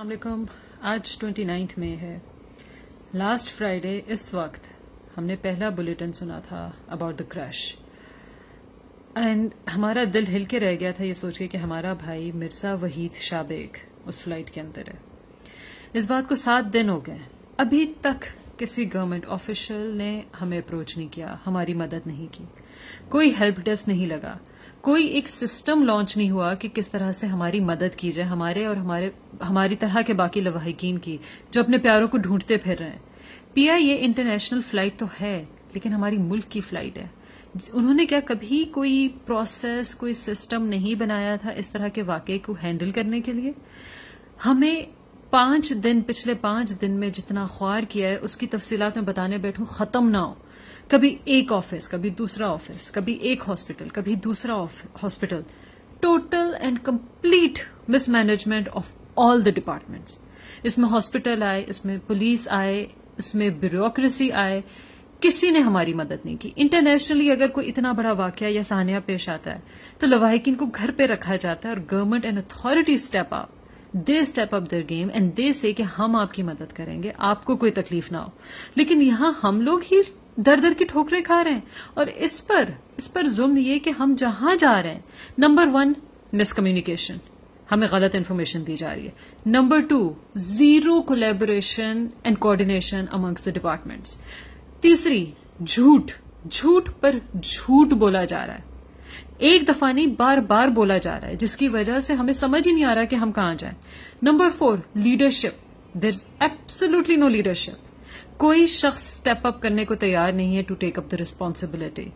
अलकुम आज नाइन्थ में है लास्ट फ्राइडे इस वक्त हमने पहला बुलेटिन सुना था अबाउट द क्रश एंड हमारा दिल हिल के रह गया था ये सोच के कि हमारा भाई मिर्सा वहीद शाबेक उस फ्लाइट के अंदर है इस बात को सात दिन हो गए अभी तक किसी गवर्नमेंट ऑफिशियल ने हमें अप्रोच नहीं किया हमारी मदद नहीं की कोई हेल्प डेस्क नहीं लगा कोई एक सिस्टम लॉन्च नहीं हुआ कि किस तरह से हमारी मदद की जाए हमारे और हमारे हमारी तरह के बाकी लवाहिकीन की जो अपने प्यारों को ढूंढते फिर रहे हैं पिया ये इंटरनेशनल फ्लाइट तो है लेकिन हमारी मुल्क की फ्लाइट है उन्होंने क्या कभी कोई प्रोसेस कोई सिस्टम नहीं बनाया था इस तरह के वाक्य को हैंडल करने के लिए हमें पांच दिन पिछले पांच दिन में जितना ख्वार किया है उसकी तफसीलात में बताने बैठू खत्म ना हो कभी एक ऑफिस कभी दूसरा ऑफिस कभी एक हॉस्पिटल कभी दूसरा hospital total and complete mismanagement of all the departments इसमें हॉस्पिटल आए इसमें पुलिस आए इसमें ब्यूरोक्रेसी आए किसी ने हमारी मदद नहीं की इंटरनेशनली अगर कोई इतना बड़ा वाक्य या सानिया पेश आता है तो लवाहिकीन को घर पे रखा जाता है और government and authority step up they step up their game and they say कि हम आपकी मदद करेंगे आपको कोई तकलीफ ना हो लेकिन यहां हम लोग ही दर दर की ठोकरें खा रहे हैं और इस पर इस पर जुल्म ये कि हम जहां जा रहे हैं नंबर वन मिसकम्युनिकेशन हमें गलत इन्फॉर्मेशन दी जा रही है number two zero collaboration and coordination amongst the departments तीसरी झूठ झूठ पर झूठ बोला जा रहा है एक दफा नहीं बार बार बोला जा रहा है जिसकी वजह से हमें समझ ही नहीं आ रहा कि हम कहां जाए number four leadership there is absolutely no leadership कोई शख्स स्टेप अप करने को तैयार नहीं है to take up the responsibility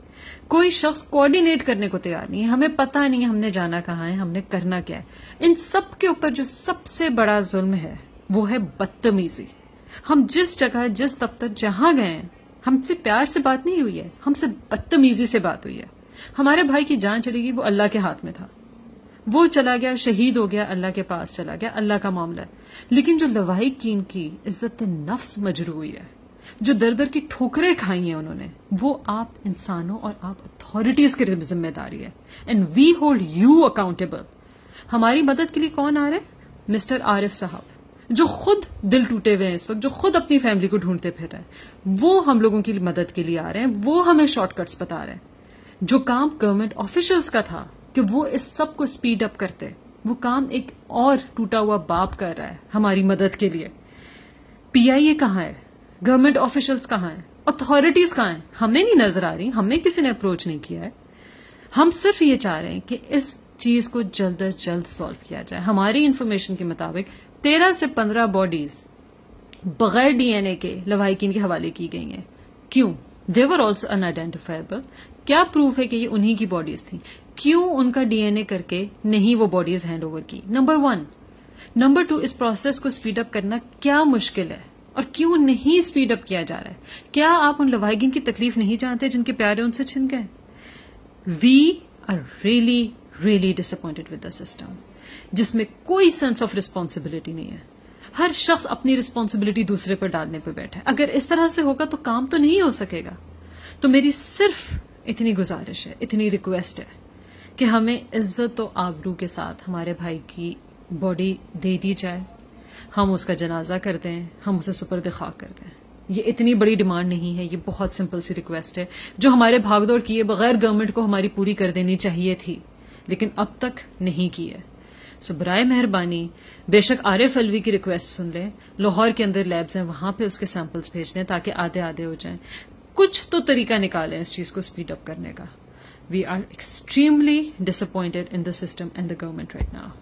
कोई शख्स कोऑर्डिनेट करने को तैयार नहीं है हमें पता नहीं हमने जाना कहाँ है हमने करना क्या है इन सब के ऊपर जो सबसे बड़ा जुल्म है वो है बदतमीजी हम जिस जगह जिस दफ्तर जहां गए हैं हमसे प्यार से बात नहीं हुई है हमसे बदतमीजी से बात हुई है हमारे भाई की जान चली गई वो अल्लाह के हाथ में था वो चला गया शहीद हो गया अल्लाह के पास चला गया अल्लाह का मामला है लेकिन जो लवाहिकीन की इज्जत नफ्स मजरू हुई है जो दर दर की ठोकरें खाई हैं उन्होंने वो आप इंसानों और आप अथॉरिटीज की जिम्मेदारी है and we hold you accountable हमारी मदद के लिए कौन आ रहे हैं मिस्टर आरिफ साहब जो खुद दिल टूटे हुए हैं इस वक्त जो खुद अपनी फैमिली को ढूंढते फिर रहे हैं वो हम लोगों की मदद के लिए आ रहे हैं वो हमें शॉर्टकट्स बता रहे हैं जो काम गवर्नमेंट ऑफिशियल्स का था कि वो इस सब को स्पीड अप करते हैं वो काम एक और टूटा हुआ बाप कर रहा है हमारी मदद के लिए पीआईए कहाँ है गवर्नमेंट ऑफिशियल्स कहाँ हैं अथॉरिटीज कहाँ हैं हमें नहीं नजर आ रही हमें किसी ने अप्रोच नहीं किया है हम सिर्फ ये चाह रहे हैं कि इस चीज को जल्द अज जल्द सॉल्व किया जाए हमारी इन्फॉर्मेशन के मुताबिक तेरह से पंद्रह बॉडीज बगैर डीएनए के लवाहिकीन के हवाले की गई हैं क्यों देवर ऑल्सो अनआइडेंटिफाइबल क्या प्रूफ है कि ये उन्हीं की बॉडीज थी क्यों उनका डीएनए करके नहीं वो बॉडीज हैंड ओवर की नंबर वन नंबर टू इस प्रोसेस को स्पीड अप करना क्या मुश्किल है और क्यों नहीं स्पीड अप किया जा रहा है क्या आप उन लवाहिगिन की तकलीफ नहीं जानते जिनके प्यारे उनसे छिन गए we are really really disappointed with the system जिसमें कोई सेंस ऑफ रिस्पॉन्सिबिलिटी नहीं है हर शख्स अपनी रिस्पॉन्सिबिलिटी दूसरे पर डालने पर बैठा है अगर इस तरह से होगा तो काम तो नहीं हो सकेगा तो मेरी सिर्फ इतनी गुजारिश है इतनी रिक्वेस्ट है कि हमें इज्जत तो आबरू के साथ हमारे भाई की बॉडी दे दी जाए हम उसका जनाजा करते हैं हम उसे सुपर खा करते हैं ये इतनी बड़ी डिमांड नहीं है ये बहुत सिंपल सी रिक्वेस्ट है जो हमारे भागदौड़ किए बगैर गवर्नमेंट को हमारी पूरी कर देनी चाहिए थी लेकिन अब तक नहीं की है सो बरए मेहरबानी बेशक आरिफ अलवी की रिक्वेस्ट सुन लें लाहौर के अंदर लैब्स हैं वहां पे उसके सैंपल्स भेज दें ताकि आधे आधे हो जाएं कुछ तो तरीका निकालें इस चीज को स्पीड अप करने का we are extremely disappointed in the system and the government right now.